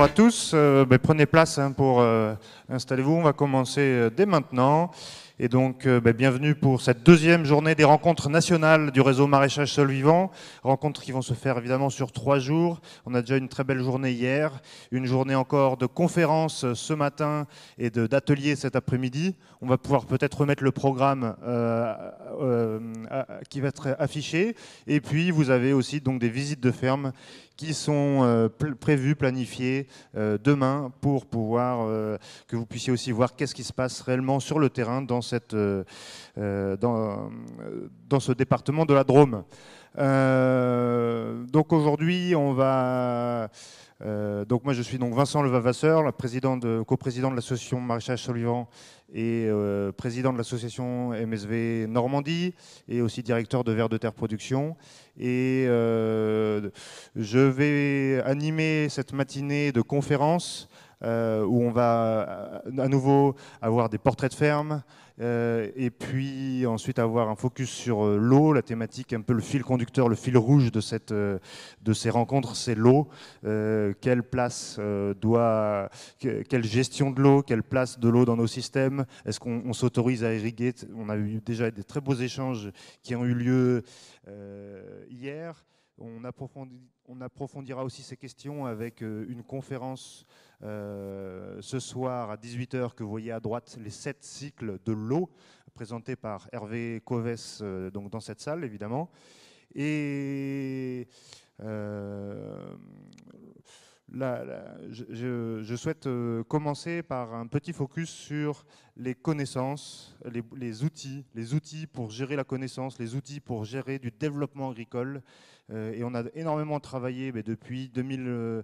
bonjour à tous. Euh, ben, prenez place hein, pour euh, installer vous On va commencer euh, dès maintenant. Et donc, euh, ben, bienvenue pour cette deuxième journée des rencontres nationales du réseau Maraîchage Sol Vivant. Rencontres qui vont se faire évidemment sur trois jours. On a déjà une très belle journée hier, une journée encore de conférences euh, ce matin et d'ateliers cet après-midi. On va pouvoir peut-être remettre le programme euh, qui va être affiché. Et puis, vous avez aussi donc des visites de fermes qui sont prévues, planifiées demain pour pouvoir que vous puissiez aussi voir qu'est-ce qui se passe réellement sur le terrain dans euh, euh, dans, ce département de la Drôme. Euh, donc aujourd'hui, on va... donc moi je suis donc Vincent Levavasseur, le président de, coprésident de l'association Maraîchage solivant et président de l'association MSV Normandie et aussi directeur de Vert de Terre Production. Et je vais animer cette matinée de conférences où on va à nouveau avoir des portraits de ferme, euh, et puis ensuite avoir un focus sur euh, l'eau, la thématique, un peu le fil conducteur, le fil rouge de, cette, euh, de ces rencontres, c'est l'eau. quelle place doit, quelle gestion de l'eau, quelle place de l'eau dans nos systèmes Est-ce qu'on s'autorise à irriguer On a eu déjà des très beaux échanges qui ont eu lieu hier. On, approfondi, on, approfondira aussi ces questions avec une conférence euh, ce soir à 18h que vous voyez à droite les sept cycles de l'eau présentés par Hervé Coves euh, donc dans cette salle évidemment. Et euh, je, souhaite euh, commencer par un petit focus sur les connaissances, les, outils, les outils pour gérer la connaissance, les outils pour gérer du développement agricole. Euh, et on a énormément travaillé mais depuis 2000,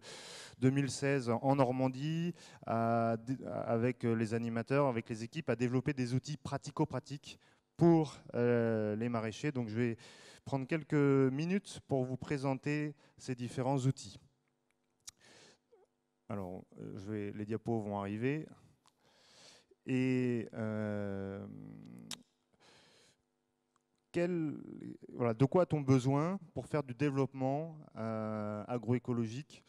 2016 euh, en Normandie avec les animateurs, avec les équipes, à développer des outils pratico-pratiques pour les maraîchers. Donc je vais prendre quelques minutes pour vous présenter ces différents outils. Alors, euh, les diapos vont arriver. Et euh, de quoi a-t-on besoin pour faire du développement euh, agroécologique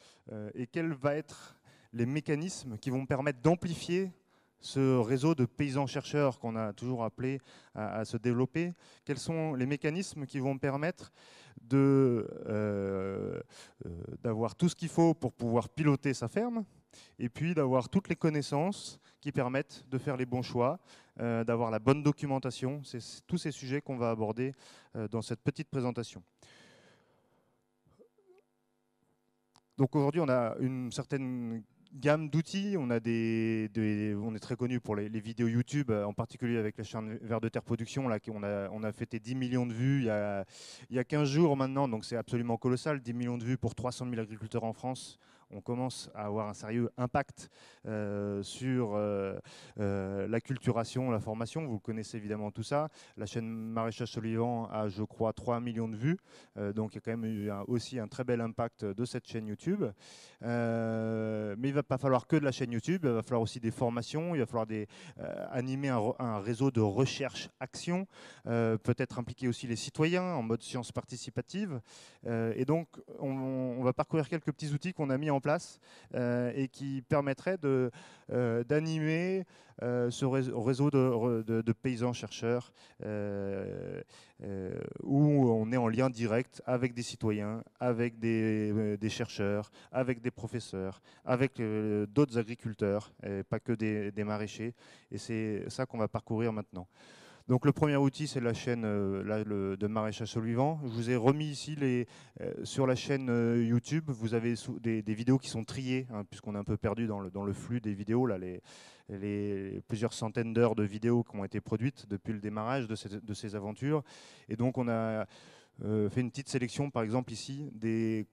Et quels vont être les mécanismes qui vont permettre d'amplifier ce réseau de paysans-chercheurs qu'on a toujours appelé à, se développer Quels sont les mécanismes qui vont permettre euh, euh, d'avoir tout ce qu'il faut pour pouvoir piloter sa ferme, et puis d'avoir toutes les connaissances qui permettent de faire les bons choix, euh, d'avoir la bonne documentation. C'est tous ces sujets qu'on va aborder dans cette petite présentation. Donc aujourd'hui, on a une certaine gamme d'outils. On, on est très connu pour les, vidéos YouTube, euh, en particulier avec la chaîne Vert de Terre Production. Là, on, a, fêté 10 millions de vues il y a 15 jours maintenant, donc c'est absolument colossal. 10 millions de vues pour 300 000 agriculteurs en France on commence à avoir un sérieux impact euh, sur euh, euh, la culturation la formation. Vous connaissez évidemment tout ça. La chaîne Maraîchage Solivant a, je crois, 3 millions de vues. donc il y a quand même eu aussi un très bel impact de cette chaîne YouTube. mais il ne va pas falloir que de la chaîne YouTube, il va falloir aussi des formations, il va falloir des, animer un, réseau de recherche-action, peut-être impliquer aussi les citoyens en mode science participative. et donc on, va parcourir quelques petits outils qu'on a mis en place euh, et qui permettrait euh, d'animer euh, ce réseau de, paysans chercheurs où on est en lien direct avec des citoyens, avec des, chercheurs, avec des professeurs, avec d'autres agriculteurs, et pas que des maraîchers. Et c'est ça qu'on va parcourir maintenant. Donc le premier outil, c'est la chaîne euh, de Maréchal vivant. Je vous ai remis ici les, euh, sur la chaîne euh, YouTube, vous avez des, des vidéos qui sont triées, hein, puisqu'on a un peu perdu dans le, dans le flux des vidéos, là, les, les plusieurs centaines d'heures de vidéos qui ont été produites depuis le démarrage de, ces aventures. Et donc on a... fait une petite sélection, par exemple ici, des,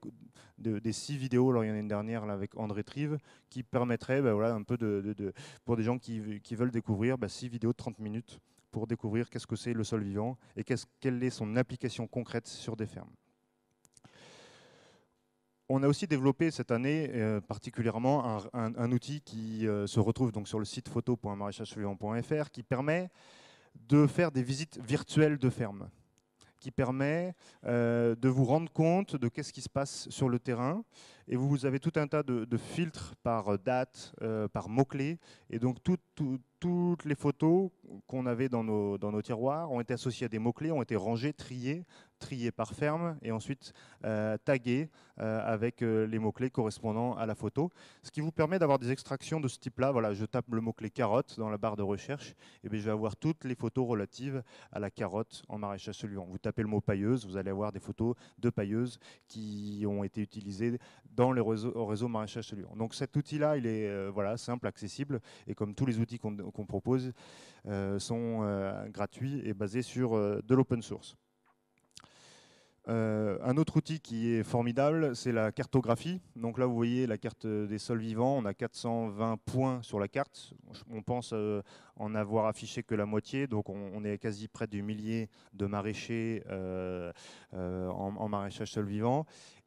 des six vidéos, alors il y en a une dernière là, avec André Trive, qui permettrait ben, voilà, un peu de, pour des gens qui, veulent découvrir ben, six vidéos de 30 minutes pour découvrir qu'est-ce que c'est le sol vivant et quelle est son application concrète sur des fermes. On a aussi développé cette année euh, particulièrement un, outil qui euh, se retrouve donc sur le site photo.maraîchagesuivant.fr qui permet de faire des visites virtuelles de fermes, qui permet euh, de vous rendre compte de qu'est-ce qui se passe sur le terrain et vous avez tout un tas de, filtres par euh, date, euh, par mots-clés. Et donc, toutes les photos qu'on avait dans nos, dans nos tiroirs ont été associées à des mots-clés, ont été rangées, triées, triées par ferme et ensuite euh, taguées avec les mots-clés correspondant à la photo. Ce qui vous permet d'avoir des extractions de ce type-là. Voilà, je tape le mot-clé carotte dans la barre de recherche et bien je vais avoir toutes les photos relatives à la carotte en maraîchage saluant. Vous tapez le mot pailleuse, vous allez avoir des photos de pailleuses qui ont été utilisées dans les réseaux au réseau maraîchage Donc cet outil-là, il est euh, voilà, simple, accessible, et comme tous les outils qu'on propose, euh, sont euh, gratuits et basés sur de l'open source. un autre outil qui est formidable, c'est la cartographie. Donc là, vous voyez la carte des sols vivants. On a 420 points sur la carte. On pense en avoir affiché que la moitié. Donc on, on est quasi près du millier de maraîchers en, en, maraîchage sol vivant.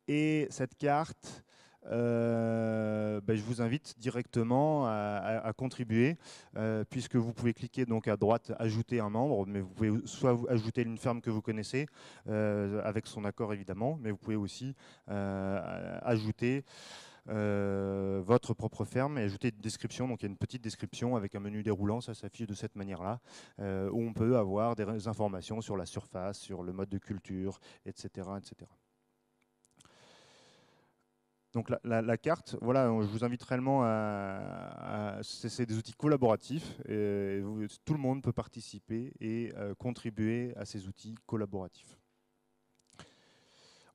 Et cette carte, euh, ben, je vous invite directement à, contribuer, euh, puisque vous pouvez cliquer donc à droite « Ajouter un membre », mais vous pouvez soit ajouter une ferme que vous connaissez, euh, avec son accord évidemment, mais vous pouvez aussi ajouter votre propre ferme et ajouter une description. Donc il y a une petite description avec un menu déroulant, ça s'affiche de cette manière-là, où on peut avoir des informations sur la surface, sur le mode de culture, etc. etc. Donc la, carte, voilà, je vous invite réellement à, c'est des outils collaboratifs. Et tout le monde peut participer et euh, contribuer à ces outils collaboratifs.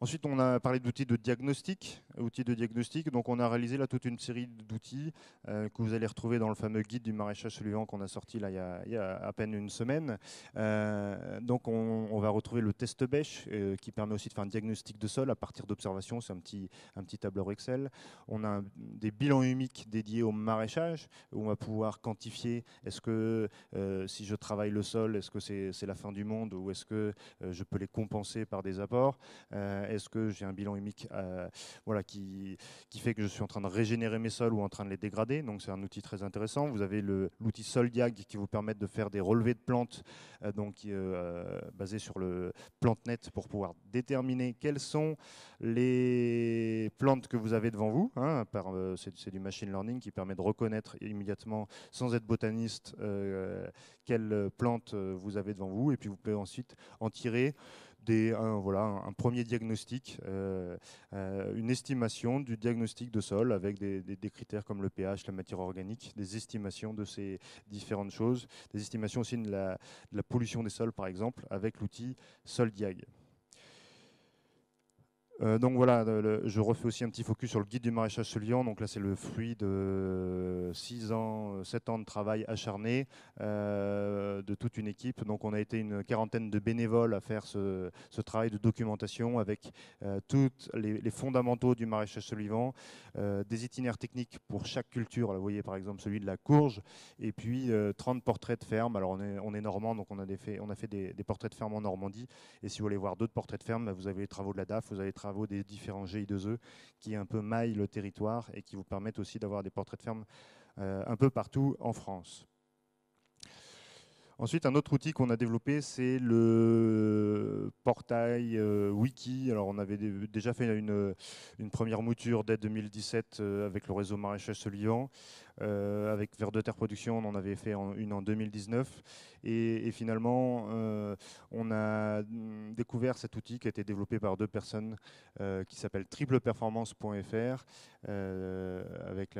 Ensuite, on a parlé d'outils de diagnostic outils de diagnostic. Donc on a réalisé là toute une série d'outils euh, que vous allez retrouver dans le fameux guide du maraîchage suivant qu'on a sorti là il y a, à peine une semaine. Euh, donc on, va retrouver le test bêche euh, qui permet aussi de faire un diagnostic de sol à partir d'observations. C'est un petit, un petit tableur Excel. On a des bilans humiques dédiés au maraîchage où on va pouvoir quantifier est-ce que si je travaille le sol, est-ce que c'est la fin du monde ou est-ce que je peux les compenser par des apports Est-ce que j'ai un bilan humique voilà, qui, fait que je suis en train de régénérer mes sols ou en train de les dégrader. Donc c'est un outil très intéressant. Vous avez l'outil Soldiag qui vous permet de faire des relevés de plantes, euh, euh, basés donc basé sur le PlantNet pour pouvoir déterminer quelles sont les plantes que vous avez devant vous. Hein, euh, c'est du machine learning qui permet de reconnaître immédiatement, sans être botaniste, quelles plantes vous avez devant vous. Et puis vous pouvez ensuite en tirer un, voilà, un premier diagnostic, euh, euh, une estimation du diagnostic de sol avec des, critères comme le pH, la matière organique, des estimations de ces différentes choses, des estimations aussi de la, de la pollution des sols par exemple avec l'outil SolDiag. Euh, donc voilà, je refais aussi un petit focus sur le guide du maraîchage solivant. Donc là, c'est le fruit de 6 ans, 7 euh, ans de travail acharné euh, de toute une équipe. Donc on a été une quarantaine de bénévoles à faire ce, travail de documentation avec tous les, fondamentaux du maraîchage solivant. des itinéraires techniques pour chaque culture. vous voyez par exemple celui de la courge, et puis 30 portraits de ferme. Alors on est, on est normand, donc on a, fait, on a fait des, portraits de ferme en Normandie. Et si vous voulez voir d'autres portraits de fermes, bah, vous avez les travaux de la DAF, vous avez les travaux des différents GI2E qui un peu maillent le territoire et qui vous permettent aussi d'avoir des portraits de ferme euh, un peu partout en France. Ensuite, un autre outil qu'on a développé, c'est le portail euh, wiki. Alors, on avait déjà fait une, première mouture dès 2017 euh, avec le réseau maraîchage Solivan. Euh, avec Vers de Terre Production, on en avait fait une en 2019. Et, finalement, on a mm, découvert cet outil qui a été développé par deux personnes qui s'appelle tripleperformance.fr avec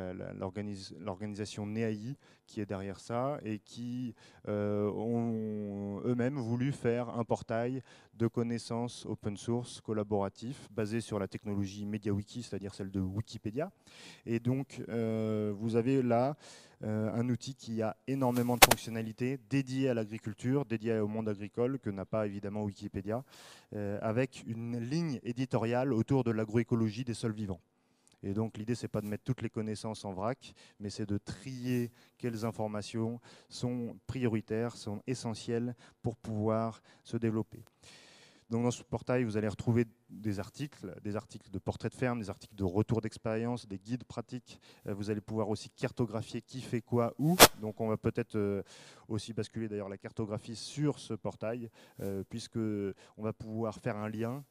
l'organisation NEAI qui est derrière ça et qui ont eux-mêmes voulu faire un portail de connaissances open source collaboratif basé sur la technologie MediaWiki, c'est-à-dire celle de Wikipédia. Et donc, euh, vous avez là euh, un outil qui a énormément de fonctionnalités dédiées à l'agriculture, dédiées au monde agricole, que n'a pas évidemment Wikipédia, euh, avec une ligne éditoriale autour de l'agroécologie des sols vivants. Et donc l'idée, c'est pas de mettre toutes les connaissances en vrac, mais c'est de trier quelles informations sont prioritaires, sont essentielles pour pouvoir se développer. Donc dans ce portail, vous allez retrouver des articles, des articles de portrait de ferme, des articles de retour d'expérience, des guides pratiques. Euh, vous allez pouvoir aussi cartographier qui fait quoi, où. Donc on va peut-être euh, aussi basculer d'ailleurs la cartographie sur ce portail, euh, puisque on va pouvoir faire un lien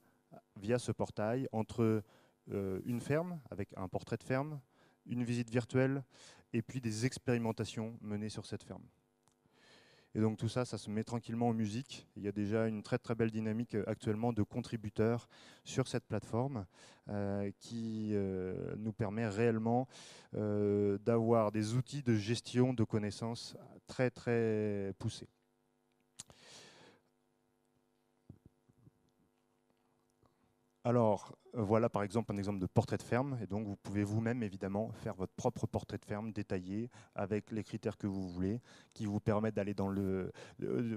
via ce portail entre euh, une ferme avec un portrait de ferme, une visite virtuelle et puis des expérimentations menées sur cette ferme. Et donc tout ça, ça se met tranquillement en musique. Il y a déjà une très très belle dynamique euh, actuellement de contributeurs sur cette plateforme euh, qui nous permet réellement d'avoir des outils de gestion de connaissances très très poussés. Alors euh, voilà par exemple un exemple de portrait de ferme, et donc vous pouvez vous-même évidemment faire votre propre portrait de ferme détaillé avec les critères que vous voulez, qui vous permettent d'aller dans le,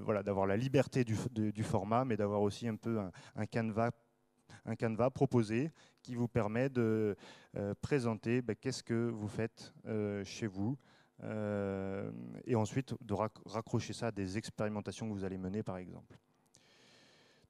voilà, d'avoir la liberté du, format, mais d'avoir aussi un peu un, canevas proposé qui vous permet de euh, présenter ben, qu'est-ce que vous faites euh, chez vous et ensuite de raccrocher ça à des expérimentations que vous allez mener par exemple.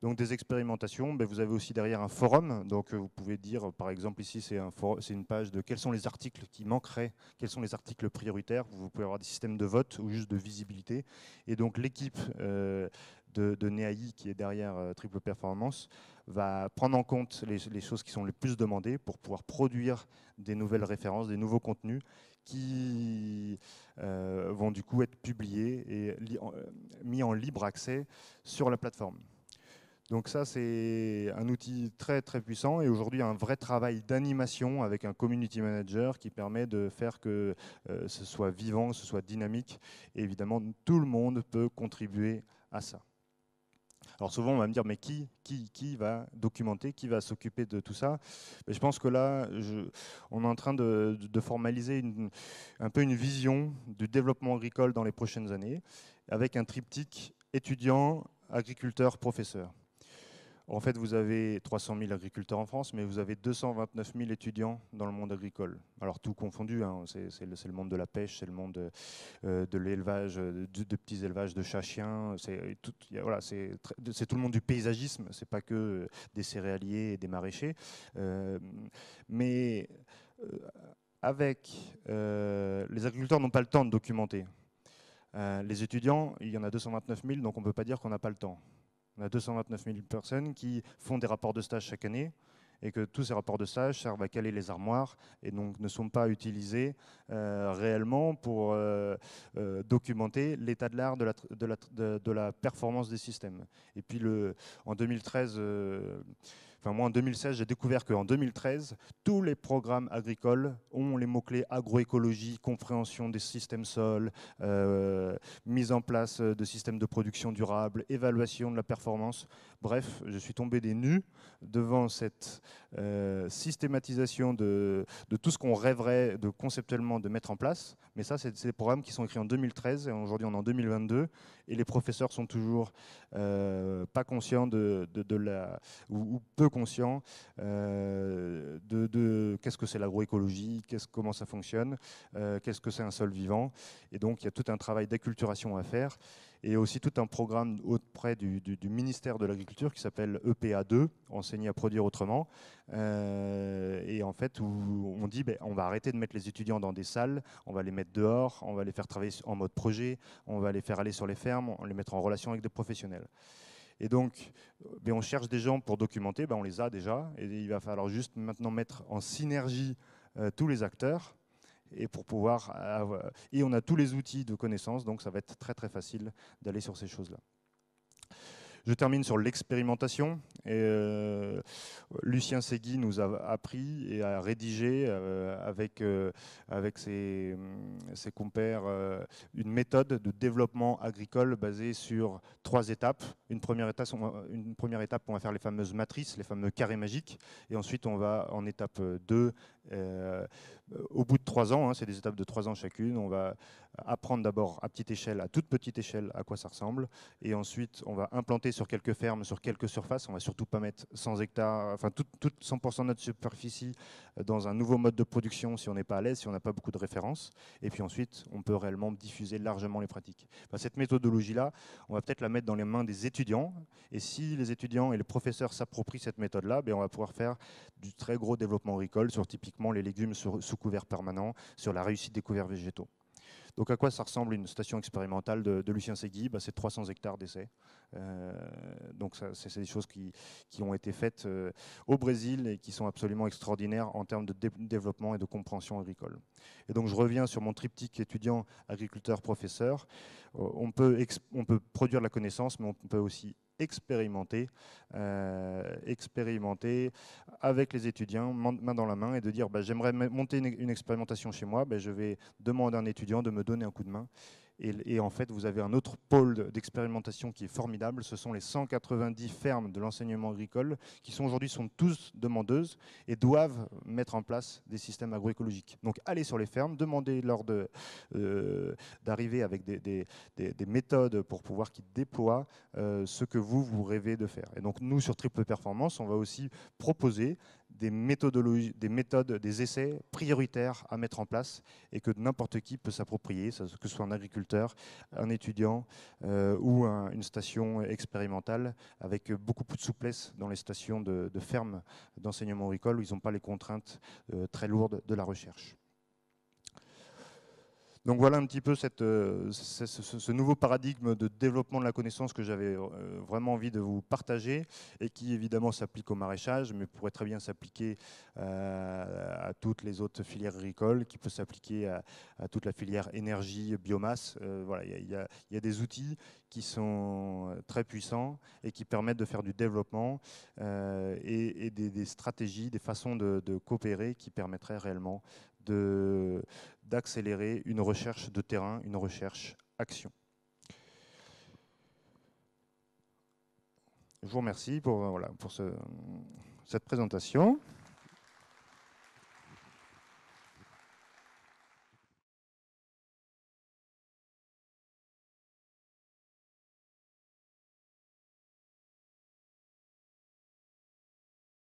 Donc des expérimentations, ben, vous avez aussi derrière un forum, donc euh, vous pouvez dire par exemple ici c'est un une page de quels sont les articles qui manqueraient, quels sont les articles prioritaires, vous pouvez avoir des systèmes de vote ou juste de visibilité. Et donc l'équipe euh, de, NEAI qui est derrière euh, Triple Performance va prendre en compte les, choses qui sont les plus demandées pour pouvoir produire des nouvelles références, des nouveaux contenus qui vont du coup être publiés et mis en libre accès sur la plateforme. Donc ça, c'est un outil très très puissant et aujourd'hui un vrai travail d'animation avec un community manager qui permet de faire que euh, ce soit vivant, ce soit dynamique. Et évidemment, tout le monde peut contribuer à ça. Alors souvent, on va me dire, mais qui, qui, qui va documenter, qui va s'occuper de tout ça mais Je pense que là, on est en train de, formaliser un peu une vision du développement agricole dans les prochaines années, avec un triptyque étudiant, agriculteur, professeur. En fait, vous avez 300 000 agriculteurs en France, mais vous avez 229 000 étudiants dans le monde agricole. Alors tout confondu, hein, c'est le, monde de la pêche, c'est le monde euh, de, l'élevage, euh, de, petits élevages de chats-chiens, c'est tout, voilà, tout le monde du paysagisme, c'est pas que euh, des céréaliers et des maraîchers. mais avec, les agriculteurs n'ont pas le temps de documenter. les étudiants, il y en a 229 000, donc on ne peut pas dire qu'on n'a pas le temps. On a 229 000 personnes qui font des rapports de stage chaque année et que tous ces rapports de stage servent à caler les armoires et donc ne sont pas utilisés euh, réellement pour euh, euh, documenter l'état de l'art de, de la, performance des systèmes. Et puis le, en 2013, Enfin, moi, en 2016, j'ai découvert qu'en 2013, tous les programmes agricoles ont les mots-clés agroécologie, compréhension des systèmes sols, euh, mise en place de systèmes de production durable, évaluation de la performance. Bref, je suis tombé des nus devant cette euh, systématisation de, tout ce qu'on rêverait de conceptuellement de mettre en place. Mais ça, c'est des programmes qui sont écrits en 2013 et aujourd'hui on est en 2022 et les professeurs sont toujours euh, pas conscients de, la, ou, peu conscients euh, de, qu'est-ce que c'est l'agroécologie, comment ça fonctionne, euh, qu'est-ce que c'est un sol vivant. Et donc il y a tout un travail d'acculturation à faire et aussi tout un programme auprès du, ministère de l'Agriculture qui s'appelle EPA2, enseigner à produire autrement, euh, et en fait où on dit ben, on va arrêter de mettre les étudiants dans des salles, on va les mettre dehors, on va les faire travailler en mode projet, on va les faire aller sur les fermes, on les mettre en relation avec des professionnels. Et donc, ben, on cherche des gens pour documenter, ben, on les a déjà, et il va falloir juste maintenant mettre en synergie euh, tous les acteurs et pour pouvoir euh, et on a tous les outils de connaissance, donc ça va être très très facile d'aller sur ces choses-là. Je termine sur l'expérimentation. Euh, Lucien Segui nous a appris et a rédigé euh, avec, avec ses, compères une méthode de développement agricole basée sur trois étapes. Une première étape, une première étape, on va faire les fameuses matrices, les fameux carrés magiques. Et ensuite, on va en étape 2 euh, au bout de trois ans, hein, c'est des étapes de trois ans chacune, on va apprendre d'abord à petite échelle, à toute petite échelle, à quoi ça ressemble, et ensuite on va implanter sur quelques fermes, sur quelques surfaces, on va surtout pas mettre 100 hectares, enfin tout 100% de notre superficie euh, dans un nouveau mode de production si on n'est pas à l'aise, si on n'a pas beaucoup de références, et puis ensuite on peut réellement diffuser largement les pratiques. cette méthodologie-là, on va peut-être la mettre dans les mains des étudiants, et si les étudiants et les professeurs s'approprient cette méthode-là, ben, on va pouvoir faire du très gros développement agricole sur typiquement les légumes sous couvert permanent, sur la réussite des couverts végétaux. Donc à quoi ça ressemble une station expérimentale de, Lucien Segui bah, C'est 300 hectares d'essais. Euh, donc c'est des choses qui, ont été faites euh, au Brésil et qui sont absolument extraordinaires en termes de développement et de compréhension agricole. Et donc je reviens sur mon triptyque étudiant, agriculteur, professeur. Euh, on, peut on peut produire la connaissance, mais on peut aussi euh, expérimenter, avec les étudiants, main dans la main, et de dire bah, j'aimerais monter une, expérimentation chez moi, bah, je vais demander à un étudiant de me donner un coup de main. Et, en fait, vous avez un autre pôle d'expérimentation qui est formidable, ce sont les 190 fermes de l'enseignement agricole qui sont aujourd'hui sont tous demandeuses et doivent mettre en place des systèmes agroécologiques. Donc allez sur les fermes, demandez-leur d'arriver de, euh, avec des, des, méthodes pour pouvoir qu'ils déploient euh, ce que vous, vous rêvez de faire. Et donc nous, sur Triple Performance, on va aussi proposer des, méthodologies, des méthodes, des essais prioritaires à mettre en place et que n'importe qui peut s'approprier, que ce soit un agriculteur, un étudiant euh, ou une station expérimentale, avec beaucoup plus de souplesse dans les stations de, ferme d'enseignement agricole où ils n'ont pas les contraintes euh, très lourdes de la recherche. Donc voilà un petit peu cette, euh, ce, nouveau paradigme de développement de la connaissance que j'avais euh, vraiment envie de vous partager et qui évidemment s'applique au maraîchage, mais pourrait très bien s'appliquer euh, à, toutes les autres filières agricoles, qui peut s'appliquer à, toute la filière énergie, biomasse. voilà, il y, a des outils qui sont très puissants et qui permettent de faire du développement et, des, stratégies, des façons de, de coopérer qui permettraient réellement de, d'accélérer une recherche de terrain, une recherche action. Je vous remercie pour, euh, pour cette présentation.